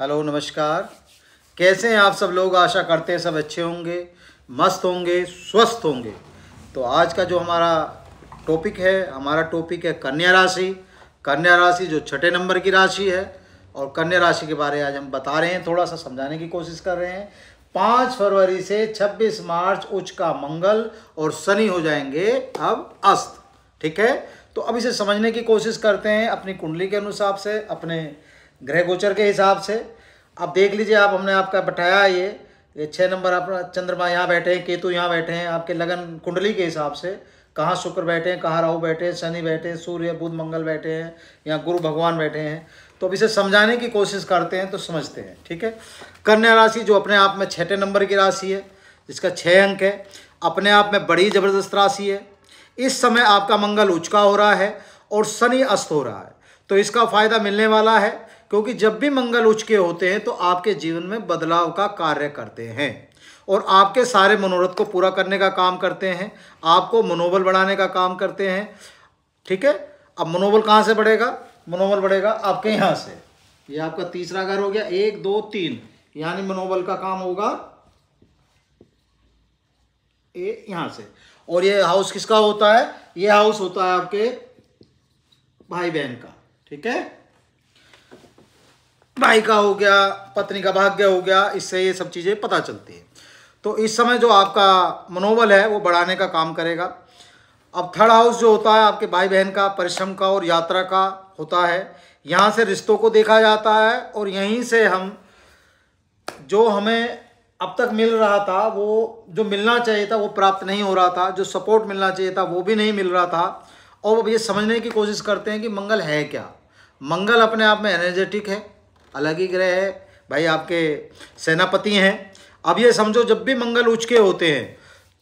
hello नमस्कार कैसे हैं आप सब लोग आशा करते हैं सब अच्छे होंगे मस्त होंगे स्वस्थ होंगे तो आज का जो हमारा टॉपिक है हमारा टॉपिक है कन्या राशि कन्या राशि जो छठे नंबर की राशि है और कन्या राशि के बारे में आज हम बता रहे हैं थोड़ा सा समझाने की कोशिश कर रहे हैं पाँच फरवरी से छब्बीस मार्च उच्च का मंगल और शनि हो जाएंगे अब अस्त ठीक है तो अब इसे समझने की कोशिश करते हैं अपनी कुंडली के अनुसार से अपने ग्रह गोचर के हिसाब से अब देख लीजिए आप हमने आपका बताया ये ये छः नंबर अपना चंद्रमा यहाँ बैठे हैं केतु यहाँ बैठे हैं आपके लगन कुंडली के हिसाब से कहाँ शुक्र बैठे हैं कहाँ राहु बैठे हैं शनि बैठे हैं सूर्य बुध मंगल बैठे हैं या गुरु भगवान बैठे हैं तो अब इसे समझाने की कोशिश करते हैं तो समझते हैं ठीक है कन्या राशि जो अपने आप में छठे नंबर की राशि है जिसका छः अंक है अपने आप में बड़ी ज़बरदस्त राशि है इस समय आपका मंगल उचका हो रहा है और शनि अस्त हो रहा है तो इसका फ़ायदा मिलने वाला है क्योंकि जब भी मंगल उच्च के होते हैं तो आपके जीवन में बदलाव का कार्य करते हैं और आपके सारे मनोरथ को पूरा करने का काम करते हैं आपको मनोबल बढ़ाने का काम करते हैं ठीक है अब मनोबल कहाँ से बढ़ेगा मनोबल बढ़ेगा आपके यहाँ से ये आपका तीसरा घर हो गया एक दो तीन यानी मनोबल का काम होगा ए यहाँ से और ये हाउस किसका होता है ये हाउस होता है आपके भाई बहन का ठीक है भाई का हो गया पत्नी का भाग्य हो गया इससे ये सब चीज़ें पता चलती हैं तो इस समय जो आपका मनोबल है वो बढ़ाने का काम करेगा अब थर्ड हाउस जो होता है आपके भाई बहन का परिश्रम का और यात्रा का होता है यहाँ से रिश्तों को देखा जाता है और यहीं से हम जो हमें अब तक मिल रहा था वो जो मिलना चाहिए था वो प्राप्त नहीं हो रहा था जो सपोर्ट मिलना चाहिए था वो भी नहीं मिल रहा था और अब ये समझने की कोशिश करते हैं कि मंगल है क्या मंगल अपने आप में एनर्जेटिक है अलग ही ग्रह है भाई आपके सेनापति हैं अब ये समझो जब भी मंगल उच्च के होते हैं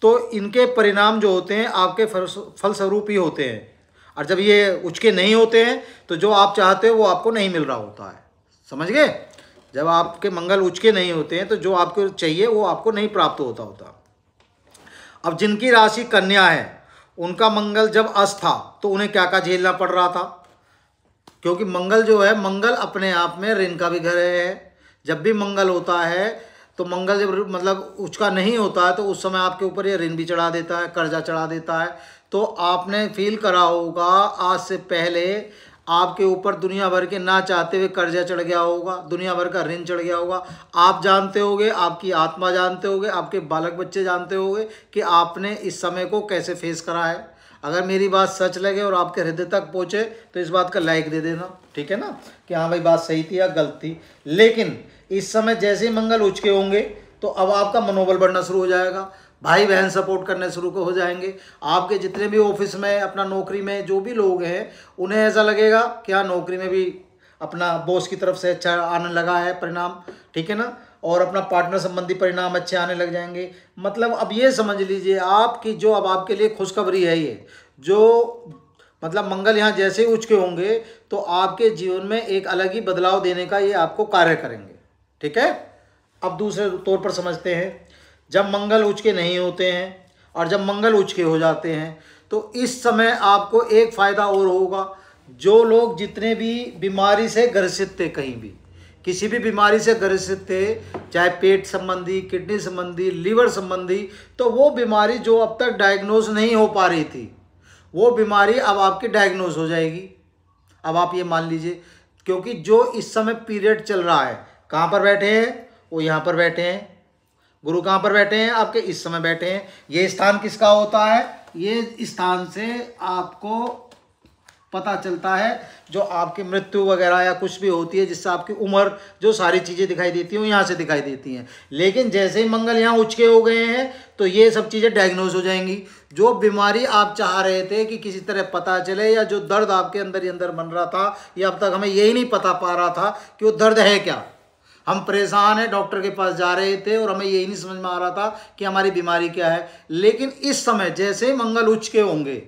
तो इनके परिणाम जो होते हैं आपके फलस्वरूप ही होते हैं और जब ये उचके नहीं होते हैं तो जो आप चाहते हो वो आपको नहीं मिल रहा होता है समझ गए जब आपके मंगल उचके नहीं होते हैं तो जो आपको चाहिए वो आपको नहीं प्राप्त होता होता अब जिनकी राशि कन्या है उनका मंगल जब अस्त था तो उन्हें क्या क्या झेलना पड़ रहा था क्योंकि मंगल जो है मंगल अपने आप में ऋण का भी घर है जब भी मंगल होता है तो मंगल जब मतलब उसका नहीं होता है तो उस समय आपके ऊपर ये ऋण भी चढ़ा देता है कर्जा चढ़ा देता है तो आपने फील करा होगा आज से पहले आपके ऊपर दुनिया भर के ना चाहते हुए कर्जा चढ़ गया होगा दुनिया भर का ऋण चढ़ गया होगा आप जानते होंगे आपकी आत्मा जानते होगे आपके बालक बच्चे जानते होंगे कि आपने इस समय को कैसे फेस करा है अगर मेरी बात सच लगे और आपके हृदय तक पहुँचे तो इस बात का लाइक दे देना ठीक है ना कि हाँ भाई बात सही थी या गलत थी लेकिन इस समय जैसे ही मंगल उचके होंगे तो अब आपका मनोबल बढ़ना शुरू हो जाएगा भाई बहन सपोर्ट करने शुरू हो जाएंगे आपके जितने भी ऑफिस में अपना नौकरी में जो भी लोग हैं उन्हें ऐसा लगेगा कि हाँ नौकरी में भी अपना बॉस की तरफ से अच्छा आने लगा है परिणाम ठीक है ना और अपना पार्टनर संबंधी परिणाम अच्छे आने लग जाएंगे मतलब अब ये समझ लीजिए आपकी जो अब आपके लिए खुशखबरी है ये जो मतलब मंगल यहाँ जैसे ही उचके होंगे तो आपके जीवन में एक अलग ही बदलाव देने का ये आपको कार्य करेंगे ठीक है अब दूसरे तौर पर समझते हैं जब मंगल उचके नहीं होते हैं और जब मंगल उचके हो जाते हैं तो इस समय आपको एक फ़ायदा और होगा जो लोग जितने भी बीमारी से ग्रसित थे कहीं भी किसी भी बीमारी से ग्रसित थे चाहे पेट संबंधी किडनी संबंधी लीवर संबंधी तो वो बीमारी जो अब तक डायग्नोज नहीं हो पा रही थी वो बीमारी अब आपकी डायग्नोज हो जाएगी अब आप ये मान लीजिए क्योंकि जो इस समय पीरियड चल रहा है कहाँ पर बैठे हैं वो यहाँ पर बैठे हैं गुरु कहाँ पर बैठे हैं आपके इस समय बैठे हैं ये स्थान किसका होता है ये स्थान से आपको पता चलता है जो आपकी मृत्यु वगैरह या कुछ भी होती है जिससे आपकी उम्र जो सारी चीज़ें दिखाई देती हैं वो यहाँ से दिखाई देती हैं लेकिन जैसे ही मंगल यहाँ उचके हो गए हैं तो ये सब चीज़ें डायग्नोज हो जाएंगी जो बीमारी आप चाह रहे थे कि किसी तरह पता चले या जो दर्द आपके अंदर ही अंदर बन रहा था या अब तक हमें यही नहीं पता पा रहा था कि वो दर्द है क्या हम परेशान हैं डॉक्टर के पास जा रहे थे और हमें यही नहीं समझ में आ रहा था कि हमारी बीमारी क्या है लेकिन इस समय जैसे मंगल उचके होंगे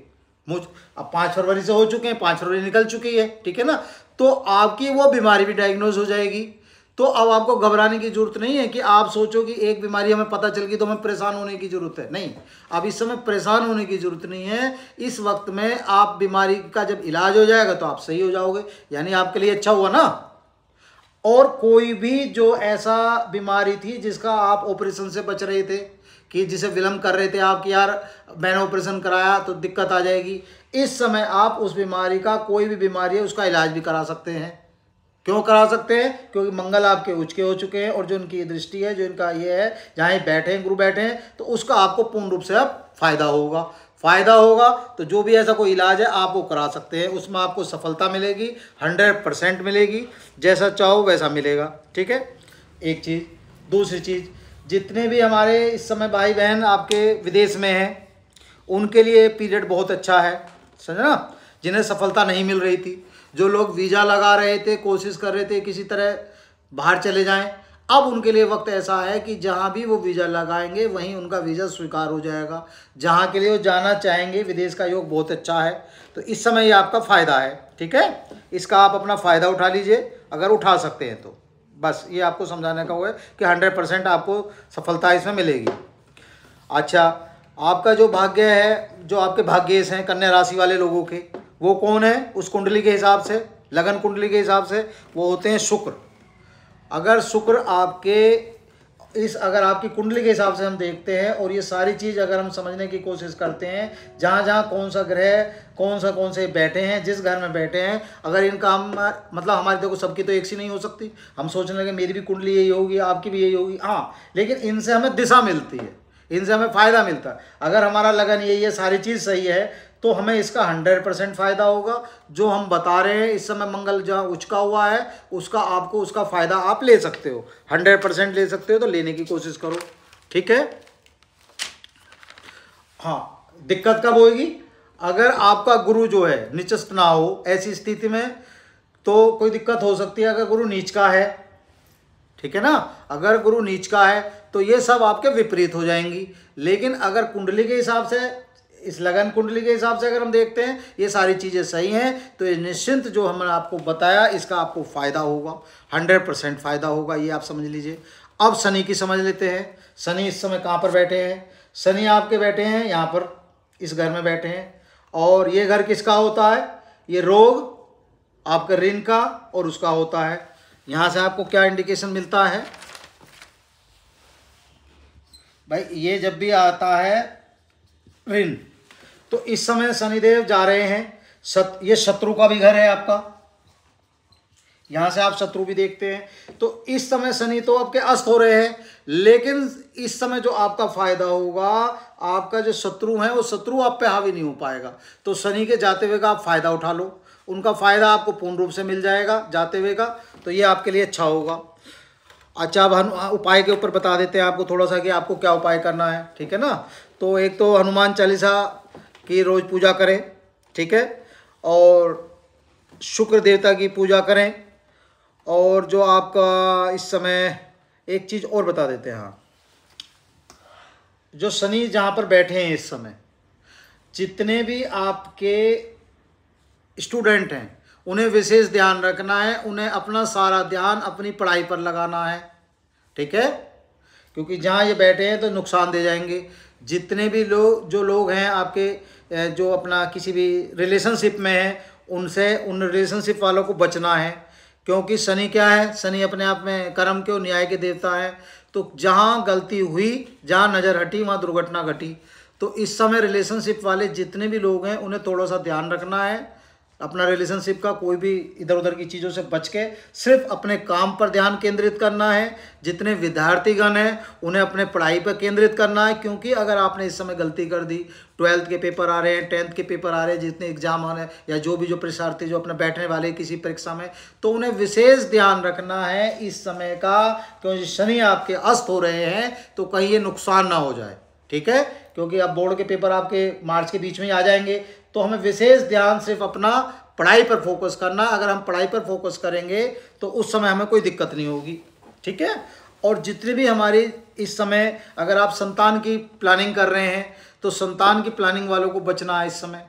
मुझ अब पाँच फरवरी से हो चुके हैं पाँच फरवरी निकल चुकी है ठीक है ना तो आपकी वो बीमारी भी डायग्नोज हो जाएगी तो अब आपको घबराने की जरूरत नहीं है कि आप सोचो कि एक बीमारी हमें पता चल गई तो हमें परेशान होने की जरूरत है नहीं अब इस समय परेशान होने की जरूरत नहीं है इस वक्त में आप बीमारी का जब इलाज हो जाएगा तो आप सही हो जाओगे यानी आपके लिए अच्छा हुआ ना और कोई भी जो ऐसा बीमारी थी जिसका आप ऑपरेशन से बच रहे थे कि जिसे विलम्ब कर रहे थे आप कि यार मैंने ऑपरेशन कराया तो दिक्कत आ जाएगी इस समय आप उस बीमारी का कोई भी बीमारी है उसका इलाज भी करा सकते हैं क्यों करा सकते हैं क्योंकि मंगल आपके उचके हो चुके हैं और जो इनकी दृष्टि है जो इनका ये है जहाँ बैठे हैं गुरु बैठे हैं तो उसका आपको पूर्ण रूप से अब फ़ायदा होगा फ़ायदा होगा तो जो भी ऐसा कोई इलाज है आप वो करा सकते हैं उसमें आपको सफलता मिलेगी हंड्रेड परसेंट मिलेगी जैसा चाहो वैसा मिलेगा ठीक है एक चीज़ दूसरी चीज़ जितने भी हमारे इस समय भाई बहन आपके विदेश में हैं उनके लिए पीरियड बहुत अच्छा है समझे ना जिन्हें सफलता नहीं मिल रही थी जो लोग वीज़ा लगा रहे थे कोशिश कर रहे थे किसी तरह बाहर चले जाएं अब उनके लिए वक्त ऐसा है कि जहाँ भी वो वीज़ा लगाएंगे वहीं उनका वीज़ा स्वीकार हो जाएगा जहाँ के लिए वो जाना चाहेंगे विदेश का योग बहुत अच्छा है तो इस समय ये आपका फ़ायदा है ठीक है इसका आप अपना फ़ायदा उठा लीजिए अगर उठा सकते हैं तो बस ये आपको समझाने का हुआ है कि हंड्रेड परसेंट आपको सफलता इसमें मिलेगी अच्छा आपका जो भाग्य है जो आपके भाग्य हैं कन्या राशि वाले लोगों के वो कौन है उस कुंडली के हिसाब से लगन कुंडली के हिसाब से वो होते हैं शुक्र अगर शुक्र आपके इस अगर आपकी कुंडली के हिसाब से हम देखते हैं और ये सारी चीज़ अगर हम समझने की कोशिश करते हैं जहाँ जहाँ कौन सा ग्रह कौन सा कौन से बैठे हैं जिस घर में बैठे हैं अगर इनका हम मतलब हमारी देखो सबकी तो एक सी नहीं हो सकती हम सोचने लगे मेरी भी कुंडली यही होगी आपकी भी यही होगी हाँ लेकिन इनसे हमें दिशा मिलती है इनसे हमें फ़ायदा मिलता है अगर हमारा लगन यही है सारी चीज़ सही है तो हमें इसका हंड्रेड परसेंट फ़ायदा होगा जो हम बता रहे हैं इस समय मंगल जहाँ उचका हुआ है उसका आपको उसका फ़ायदा आप ले सकते हो हंड्रेड परसेंट ले सकते हो तो लेने की कोशिश करो ठीक है हाँ दिक्कत कब होगी अगर आपका गुरु जो है निचस्त ना हो ऐसी स्थिति में तो कोई दिक्कत हो सकती है अगर गुरु नीच का है ठीक है ना अगर गुरु नीच का है तो ये सब आपके विपरीत हो जाएंगी लेकिन अगर कुंडली के हिसाब से इस लगन कुंडली के हिसाब से अगर हम देखते हैं ये सारी चीज़ें सही हैं तो ये निश्चिंत जो हमने आपको बताया इसका आपको फ़ायदा होगा हंड्रेड परसेंट फ़ायदा होगा ये आप समझ लीजिए अब शनि की समझ लेते हैं शनि इस समय कहाँ पर बैठे हैं शनि आपके बैठे हैं यहाँ पर इस घर में बैठे हैं और ये घर किसका होता है ये रोग आपके ऋण का और उसका होता है यहाँ से आपको क्या इंडिकेशन मिलता है भाई ये जब भी आता है ऋण तो इस समय शनिदेव जा रहे हैं सत ये शत्रु का भी घर है आपका यहां से आप शत्रु भी देखते हैं तो इस समय शनि तो आपके अस्त हो रहे हैं लेकिन इस समय जो आपका फायदा होगा आपका जो शत्रु है वो शत्रु आप पे हावी नहीं हो पाएगा तो शनि के जाते हुए का आप फायदा उठा लो उनका फायदा आपको पूर्ण रूप से मिल जाएगा जाते हुए का तो ये आपके लिए अच्छा होगा अच्छा अब हनु उपाय के ऊपर बता देते हैं आपको थोड़ा सा कि आपको क्या उपाय करना है ठीक है ना तो एक तो हनुमान चालीसा की रोज़ पूजा करें ठीक है और शुक्र देवता की पूजा करें और जो आपका इस समय एक चीज़ और बता देते हैं हाँ जो शनि जहाँ पर बैठे हैं इस समय जितने भी आपके स्टूडेंट हैं उन्हें विशेष ध्यान रखना है उन्हें अपना सारा ध्यान अपनी पढ़ाई पर लगाना है ठीक है क्योंकि जहाँ ये बैठे हैं तो नुकसान दे जाएंगे जितने भी लोग जो लोग हैं आपके जो अपना किसी भी रिलेशनशिप में हैं उनसे उन रिलेशनशिप वालों को बचना है क्योंकि शनि क्या है शनि अपने आप में कर्म के और न्याय के देवता है तो जहाँ गलती हुई जहाँ नज़र हटी वहाँ दुर्घटना घटी तो इस समय रिलेशनशिप वाले जितने भी लोग हैं उन्हें थोड़ा सा ध्यान रखना है अपना रिलेशनशिप का कोई भी इधर उधर की चीज़ों से बच के सिर्फ अपने काम पर ध्यान केंद्रित करना है जितने विद्यार्थीगण हैं उन्हें अपने पढ़ाई पर केंद्रित करना है क्योंकि अगर आपने इस समय गलती कर दी ट्वेल्थ के पेपर आ रहे हैं टेंथ के पेपर आ रहे हैं जितने एग्जाम आ रहे हैं या जो भी जो परीक्षार्थी जो अपने बैठने वाले किसी परीक्षा में तो उन्हें विशेष ध्यान रखना है इस समय का क्योंकि शनि आपके अस्त हो रहे हैं तो कहीं ये नुकसान ना हो जाए ठीक है क्योंकि अब बोर्ड के पेपर आपके मार्च के बीच में ही आ जाएंगे तो हमें विशेष ध्यान सिर्फ अपना पढ़ाई पर फोकस करना अगर हम पढ़ाई पर फोकस करेंगे तो उस समय हमें कोई दिक्कत नहीं होगी ठीक है और जितनी भी हमारी इस समय अगर आप संतान की प्लानिंग कर रहे हैं तो संतान की प्लानिंग वालों को बचना है इस समय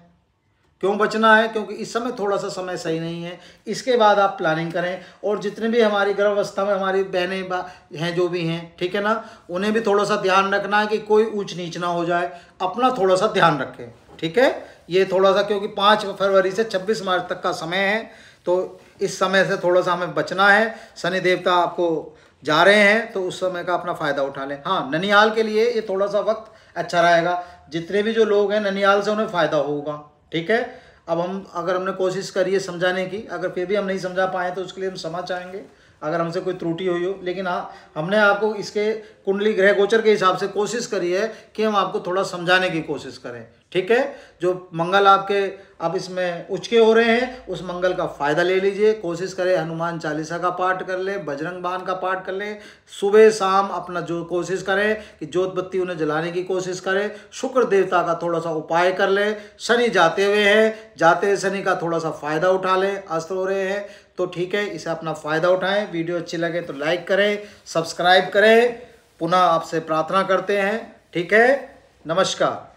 क्यों बचना है क्योंकि इस समय थोड़ा सा समय सही नहीं है इसके बाद आप प्लानिंग करें और जितने भी हमारी गर्भावस्था में हमारी बहनें हैं जो भी हैं ठीक है ना उन्हें भी थोड़ा सा ध्यान रखना है कि कोई ऊंच नीच ना हो जाए अपना थोड़ा सा ध्यान रखें ठीक है ये थोड़ा सा क्योंकि पाँच फरवरी से छब्बीस मार्च तक का समय है तो इस समय से थोड़ा सा हमें बचना है शनि देवता आपको जा रहे हैं तो उस समय का अपना फ़ायदा उठा लें हाँ ननियाल के लिए ये थोड़ा सा वक्त अच्छा रहेगा जितने भी जो लोग हैं ननियाल से उन्हें फ़ायदा होगा ठीक है अब हम अगर हमने कोशिश करी है समझाने की अगर फिर भी हम नहीं समझा पाए तो उसके लिए हम समझ चाहेंगे अगर हमसे कोई त्रुटि हुई हो लेकिन हाँ हमने आपको इसके कुंडली ग्रह गोचर के हिसाब से कोशिश करी है कि हम आपको थोड़ा समझाने की कोशिश करें ठीक है जो मंगल आपके आप इसमें उचके हो रहे हैं उस मंगल का फ़ायदा ले लीजिए कोशिश करें हनुमान चालीसा का पाठ कर लें बजरंग बाण का पाठ कर लें सुबह शाम अपना जो कोशिश करें कि जोत बत्ती उन्हें जलाने की कोशिश करें शुक्र देवता का थोड़ा सा उपाय कर लें शनि जाते हुए हैं जाते हुए शनि का थोड़ा सा फ़ायदा उठा लें अस्त हो रहे हैं तो ठीक है इसे अपना फ़ायदा उठाएं वीडियो अच्छी लगे तो लाइक करें सब्सक्राइब करें पुनः आपसे प्रार्थना करते हैं ठीक है नमस्कार